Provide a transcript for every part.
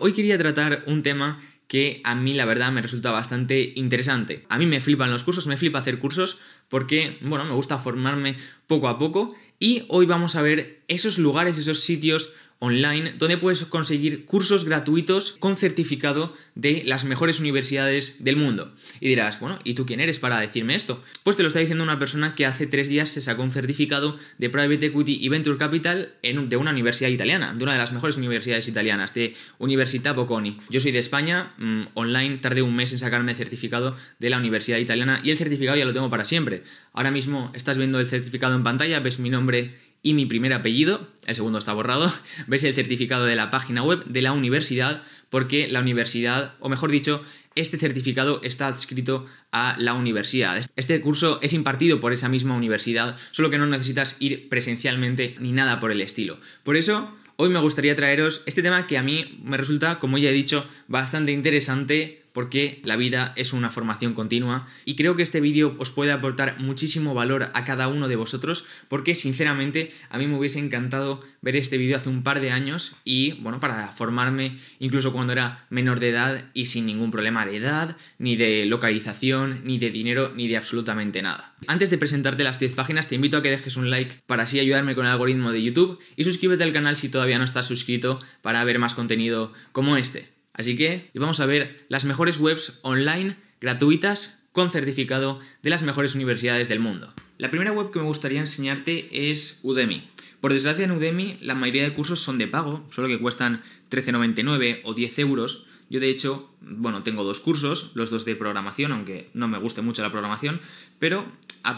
Hoy quería tratar un tema que a mí la verdad me resulta bastante interesante. A mí me flipan los cursos, me flipa hacer cursos porque, bueno, me gusta formarme poco a poco y hoy vamos a ver esos lugares, esos sitios online, donde puedes conseguir cursos gratuitos con certificado de las mejores universidades del mundo. Y dirás, bueno, ¿y tú quién eres para decirme esto? Pues te lo está diciendo una persona que hace tres días se sacó un certificado de Private Equity y Venture Capital en, de una universidad italiana, de una de las mejores universidades italianas, de Università Bocconi. Yo soy de España, mm, online tardé un mes en sacarme el certificado de la universidad italiana y el certificado ya lo tengo para siempre. Ahora mismo estás viendo el certificado en pantalla, ves mi nombre y mi primer apellido, el segundo está borrado, ves el certificado de la página web de la universidad, porque la universidad, o mejor dicho, este certificado está adscrito a la universidad. Este curso es impartido por esa misma universidad, solo que no necesitas ir presencialmente ni nada por el estilo. Por eso, hoy me gustaría traeros este tema que a mí me resulta, como ya he dicho, bastante interesante porque la vida es una formación continua y creo que este vídeo os puede aportar muchísimo valor a cada uno de vosotros porque sinceramente a mí me hubiese encantado ver este vídeo hace un par de años y bueno, para formarme incluso cuando era menor de edad y sin ningún problema de edad, ni de localización, ni de dinero, ni de absolutamente nada. Antes de presentarte las 10 páginas te invito a que dejes un like para así ayudarme con el algoritmo de YouTube y suscríbete al canal si todavía no estás suscrito para ver más contenido como este. Así que vamos a ver las mejores webs online gratuitas con certificado de las mejores universidades del mundo. La primera web que me gustaría enseñarte es Udemy. Por desgracia en Udemy la mayoría de cursos son de pago, solo que cuestan 13,99 o 10 euros. Yo de hecho, bueno, tengo dos cursos, los dos de programación, aunque no me guste mucho la programación, pero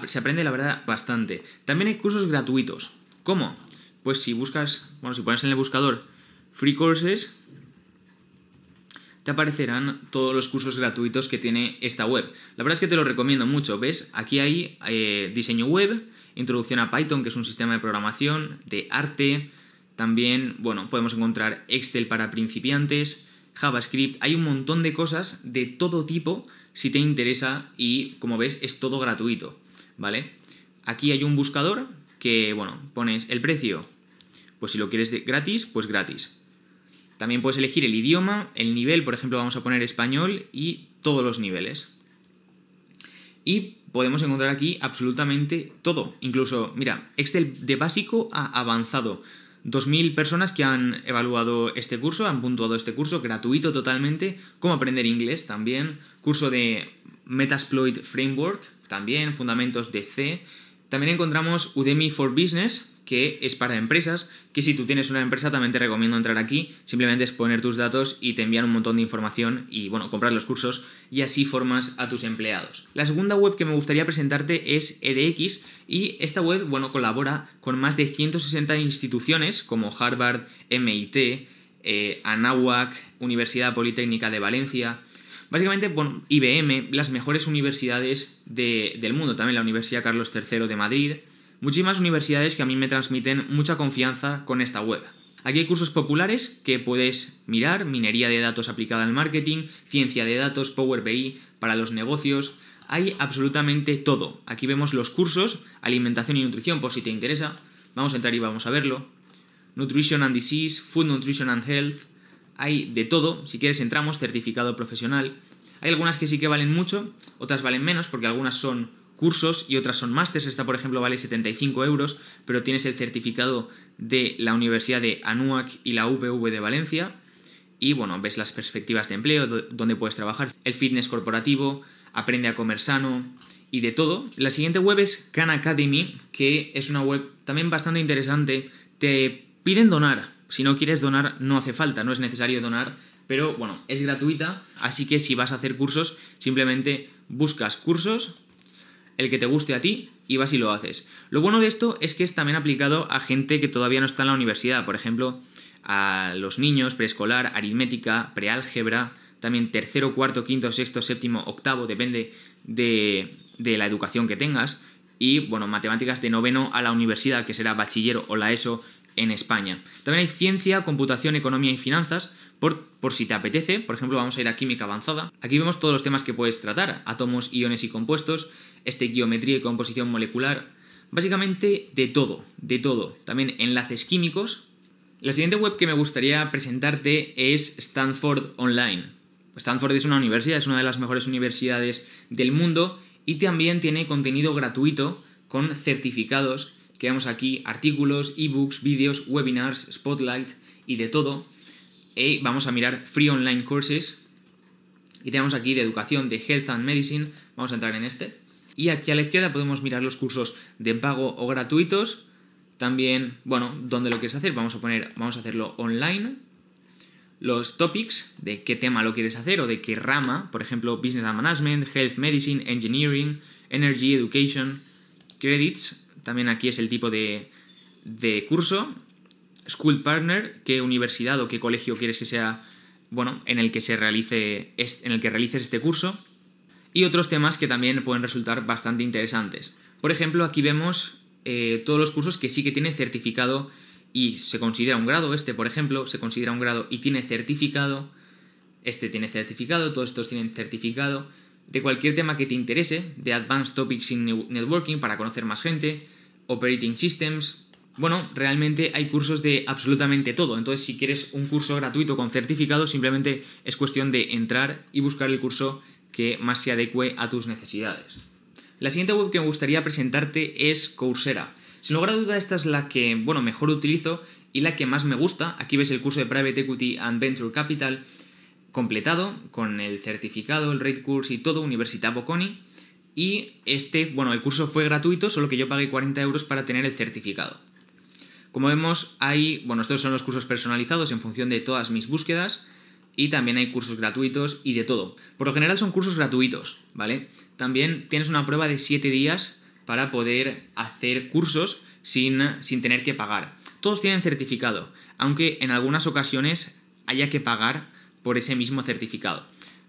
se aprende la verdad bastante. También hay cursos gratuitos. ¿Cómo? Pues si buscas, bueno, si pones en el buscador free courses, te aparecerán todos los cursos gratuitos que tiene esta web. La verdad es que te lo recomiendo mucho, ¿ves? Aquí hay eh, diseño web, introducción a Python, que es un sistema de programación, de arte, también, bueno, podemos encontrar Excel para principiantes, JavaScript, hay un montón de cosas de todo tipo si te interesa y como ves es todo gratuito, ¿vale? Aquí hay un buscador que, bueno, pones el precio, pues si lo quieres de gratis, pues gratis. También puedes elegir el idioma, el nivel, por ejemplo vamos a poner español y todos los niveles. Y podemos encontrar aquí absolutamente todo. Incluso, mira, Excel de básico a avanzado. 2.000 personas que han evaluado este curso, han puntuado este curso gratuito totalmente. Cómo aprender inglés también. Curso de Metasploit Framework también. Fundamentos de C. También encontramos Udemy for Business, que es para empresas, que si tú tienes una empresa también te recomiendo entrar aquí, simplemente es poner tus datos y te envían un montón de información y bueno, comprar los cursos y así formas a tus empleados. La segunda web que me gustaría presentarte es EDX y esta web, bueno, colabora con más de 160 instituciones como Harvard, MIT, eh, Universidad Politécnica de Valencia, básicamente, IBM, las mejores universidades del mundo, también la Universidad Carlos III de Madrid, Muchísimas universidades que a mí me transmiten mucha confianza con esta web. Aquí hay cursos populares que puedes mirar, minería de datos aplicada al marketing, ciencia de datos, Power BI para los negocios, hay absolutamente todo. Aquí vemos los cursos, alimentación y nutrición por si te interesa, vamos a entrar y vamos a verlo. Nutrition and Disease, Food Nutrition and Health, hay de todo, si quieres entramos, certificado profesional. Hay algunas que sí que valen mucho, otras valen menos porque algunas son cursos y otras son másteres. Esta, por ejemplo, vale 75 euros, pero tienes el certificado de la Universidad de Anuac y la UPV de Valencia. Y bueno, ves las perspectivas de empleo, dónde puedes trabajar, el fitness corporativo, aprende a comer sano y de todo. La siguiente web es Khan Academy, que es una web también bastante interesante. Te piden donar. Si no quieres donar, no hace falta, no es necesario donar. Pero bueno, es gratuita, así que si vas a hacer cursos, simplemente buscas cursos el que te guste a ti y vas y lo haces. Lo bueno de esto es que es también aplicado a gente que todavía no está en la universidad, por ejemplo, a los niños, preescolar, aritmética, preálgebra, también tercero, cuarto, quinto, sexto, séptimo, octavo, depende de, la educación que tengas. Y bueno, matemáticas de noveno a la universidad, que será bachiller o la ESO en España. También hay ciencia, computación, economía y finanzas, por, si te apetece, por ejemplo, vamos a ir a química avanzada. Aquí vemos todos los temas que puedes tratar, átomos, iones y compuestos, este geometría y composición molecular, básicamente de todo, de todo. También enlaces químicos. La siguiente web que me gustaría presentarte es Stanford Online. Stanford es una universidad, es una de las mejores universidades del mundo y también tiene contenido gratuito con certificados que vemos aquí, artículos, ebooks, vídeos, webinars, spotlight y de todo y vamos a mirar Free Online Courses. Y tenemos aquí de educación de Health and Medicine. Vamos a entrar en este. Y aquí a la izquierda podemos mirar los cursos de pago o gratuitos. También, bueno, donde lo quieres hacer, vamos a poner, vamos a hacerlo online. Los topics, de qué tema lo quieres hacer o de qué rama, por ejemplo, Business and Management, Health Medicine, Engineering, Energy Education, Credits, también aquí es el tipo de, de curso, school partner, qué universidad o qué colegio quieres que sea, bueno, en el que se realice, en el que realices este curso. Y otros temas que también pueden resultar bastante interesantes. Por ejemplo, aquí vemos eh, todos los cursos que sí que tienen certificado y se considera un grado. Este, por ejemplo, se considera un grado y tiene certificado. Este tiene certificado, todos estos tienen certificado. De cualquier tema que te interese, de Advanced Topics in Networking para conocer más gente, Operating Systems, bueno, realmente hay cursos de absolutamente todo. Entonces, si quieres un curso gratuito con certificado, simplemente es cuestión de entrar y buscar el curso que más se adecue a tus necesidades. La siguiente web que me gustaría presentarte es Coursera. Sin lugar a duda, esta es la que, bueno, mejor utilizo y la que más me gusta. Aquí ves el curso de Private Equity and Venture Capital completado con el certificado, el rate course y todo, Universidad Bocconi. Y este, bueno, el curso fue gratuito, solo que yo pagué 40 euros para tener el certificado. Como vemos, hay, bueno, estos son los cursos personalizados en función de todas mis búsquedas y también hay cursos gratuitos y de todo. Por lo general son cursos gratuitos, ¿vale? También tienes una prueba de 7 días para poder hacer cursos sin, sin tener que pagar. Todos tienen certificado, aunque en algunas ocasiones haya que pagar por ese mismo certificado.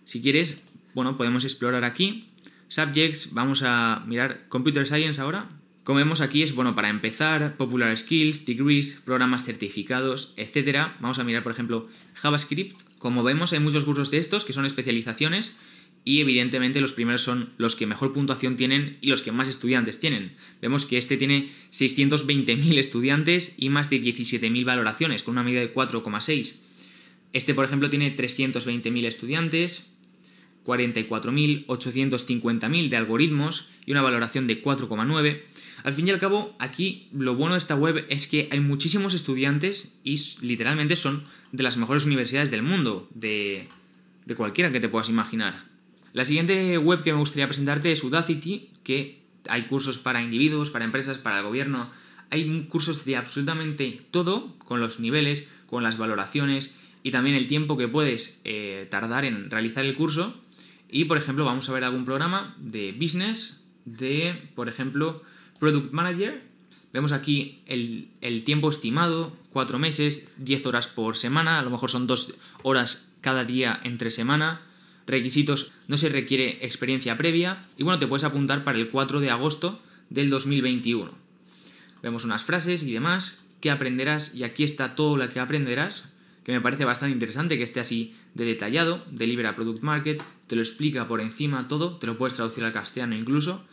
Si quieres, bueno, podemos explorar aquí. Subjects, vamos a mirar Computer Science ahora. Como vemos aquí es, bueno, para empezar, Popular Skills, Degrees, programas certificados, etc. Vamos a mirar, por ejemplo, JavaScript. Como vemos, hay muchos cursos de estos que son especializaciones y evidentemente los primeros son los que mejor puntuación tienen y los que más estudiantes tienen. Vemos que este tiene 620.000 estudiantes y más de 17.000 valoraciones, con una media de 4,6. Este, por ejemplo, tiene 320.000 estudiantes, 44.850.000 de algoritmos y una valoración de 4,9. Al fin y al cabo, aquí lo bueno de esta web es que hay muchísimos estudiantes y literalmente son de las mejores universidades del mundo, de, de cualquiera que te puedas imaginar. La siguiente web que me gustaría presentarte es Udacity, que hay cursos para individuos, para empresas, para el gobierno, hay cursos de absolutamente todo, con los niveles, con las valoraciones y también el tiempo que puedes eh, tardar en realizar el curso. Y por ejemplo, vamos a ver algún programa de business, de, por ejemplo, Product Manager, vemos aquí el, tiempo estimado, 4 meses, 10 horas por semana, a lo mejor son 2 horas cada día entre semana. Requisitos, no se requiere experiencia previa. Y bueno, te puedes apuntar para el 4 de agosto del 2021. Vemos unas frases y demás, qué aprenderás y aquí está todo lo que aprenderás, que me parece bastante interesante que esté así de detallado, delibera Product Market, te lo explica por encima todo, te lo puedes traducir al castellano incluso,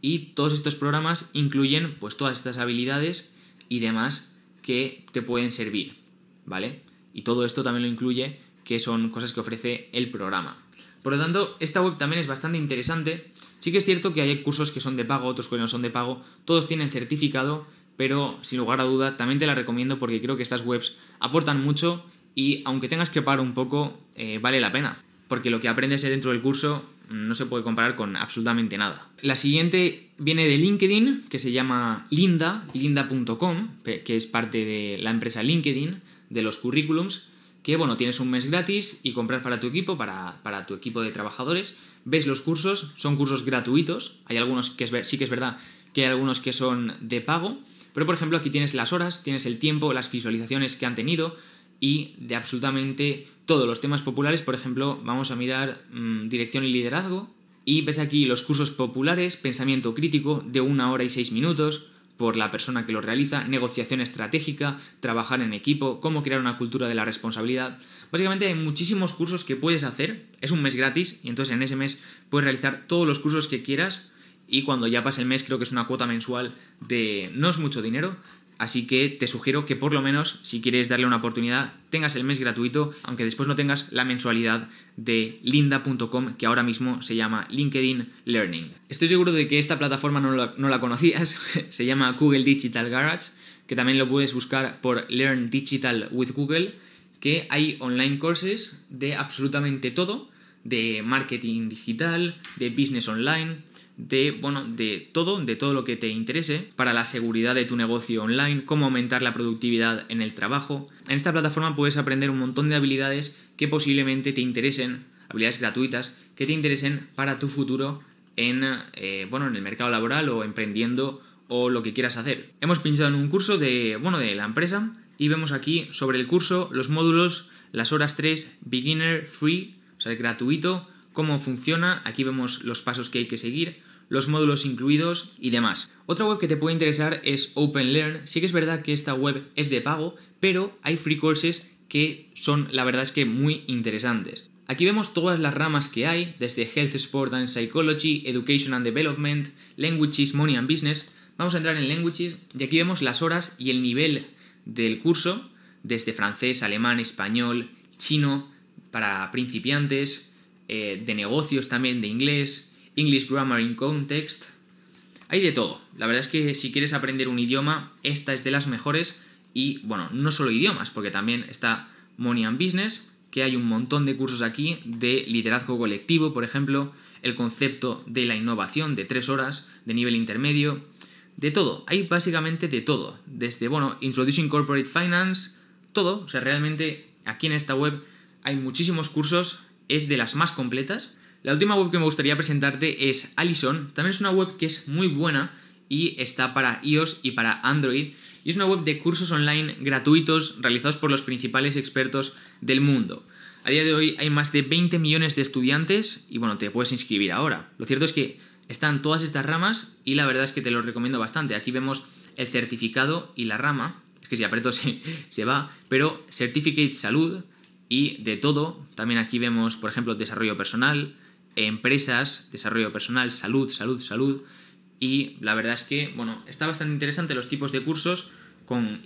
y todos estos programas incluyen pues todas estas habilidades y demás que te pueden servir, ¿vale? Y todo esto también lo incluye, que son cosas que ofrece el programa. Por lo tanto, esta web también es bastante interesante. Sí que es cierto que hay cursos que son de pago, otros que no son de pago, todos tienen certificado, pero sin lugar a duda también te la recomiendo porque creo que estas webs aportan mucho y aunque tengas que pagar un poco, eh, vale la pena, porque lo que aprendes dentro del curso no se puede comparar con absolutamente nada. La siguiente viene de LinkedIn, que se llama Linda, linda.com, que es parte de la empresa LinkedIn, de los currículums, que bueno, tienes un mes gratis y comprar para tu equipo, para, tu equipo de trabajadores, ves los cursos, son cursos gratuitos, hay algunos que es, sí que es verdad que hay algunos que son de pago, pero por ejemplo aquí tienes las horas, tienes el tiempo, las visualizaciones que han tenido y de absolutamente todos los temas populares, por ejemplo, vamos a mirar mm, dirección y liderazgo, y ves aquí los cursos populares, pensamiento crítico de una hora y seis minutos por la persona que lo realiza, negociación estratégica, trabajar en equipo, cómo crear una cultura de la responsabilidad. Básicamente hay muchísimos cursos que puedes hacer, es un mes gratis y entonces en ese mes puedes realizar todos los cursos que quieras y cuando ya pase el mes creo que es una cuota mensual de no es mucho dinero, Así que te sugiero que por lo menos, si quieres darle una oportunidad, tengas el mes gratuito, aunque después no tengas la mensualidad de linda.com, que ahora mismo se llama LinkedIn Learning. Estoy seguro de que esta plataforma no la, conocías, se llama Google Digital Garage, que también lo puedes buscar por Learn Digital with Google, que hay online courses de absolutamente todo, de marketing digital, de business online, de, bueno, de todo, de todo lo que te interese, para la seguridad de tu negocio online, cómo aumentar la productividad en el trabajo. En esta plataforma puedes aprender un montón de habilidades que posiblemente te interesen, habilidades gratuitas, que te interesen para tu futuro en, eh, bueno, en el mercado laboral o emprendiendo o lo que quieras hacer. Hemos pinchado en un curso de, bueno, de la empresa y vemos aquí sobre el curso, los módulos, las horas 3, beginner, free, o sea, gratuito, cómo funciona, aquí vemos los pasos que hay que seguir, los módulos incluidos y demás. Otra web que te puede interesar es OpenLearn. Sí que es verdad que esta web es de pago, pero hay free courses que son, la verdad es que, muy interesantes. Aquí vemos todas las ramas que hay, desde Health, Sport and Psychology, Education and Development, Languages, Money and Business. Vamos a entrar en Languages y aquí vemos las horas y el nivel del curso, desde francés, alemán, español, chino, para principiantes, eh, de negocios también, de inglés, English Grammar in Context. Hay de todo. La verdad es que si quieres aprender un idioma, esta es de las mejores. Y bueno, no solo idiomas, porque también está Money and Business, que hay un montón de cursos aquí de liderazgo colectivo, por ejemplo, el concepto de la innovación de tres horas, de nivel intermedio, de todo. Hay básicamente de todo. Desde, bueno, Introducing Corporate Finance, todo. O sea, realmente aquí en esta web hay muchísimos cursos, es de las más completas la última web que me gustaría presentarte es Alison. También es una web que es muy buena y está para iOS y para Android. Y es una web de cursos online gratuitos realizados por los principales expertos del mundo. A día de hoy hay más de 20 millones de estudiantes y bueno, te puedes inscribir ahora. Lo cierto es que están todas estas ramas y la verdad es que te lo recomiendo bastante. Aquí vemos el certificado y la rama. Es que si aprieto se, se va, pero Certificate Salud y de todo. También aquí vemos, por ejemplo, desarrollo personal, empresas, desarrollo personal, salud, salud, salud. Y la verdad es que, bueno, está bastante interesante los tipos de cursos con,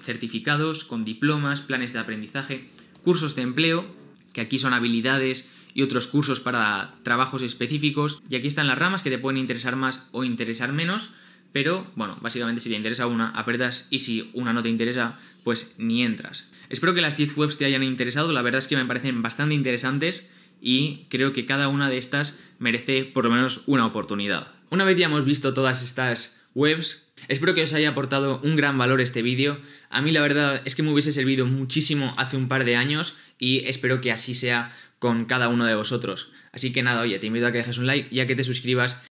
certificados, con diplomas, planes de aprendizaje, cursos de empleo, que aquí son habilidades y otros cursos para trabajos específicos. Y aquí están las ramas que te pueden interesar más o interesar menos. Pero bueno, básicamente si te interesa una, apretas y si una no te interesa, pues ni entras. Espero que las 10 webs te hayan interesado, la verdad es que me parecen bastante interesantes y creo que cada una de estas merece por lo menos una oportunidad. Una vez ya hemos visto todas estas webs, espero que os haya aportado un gran valor este vídeo. A mí la verdad es que me hubiese servido muchísimo hace un par de años y espero que así sea con cada uno de vosotros. Así que nada, oye, te invito a que dejes un like y a que te suscribas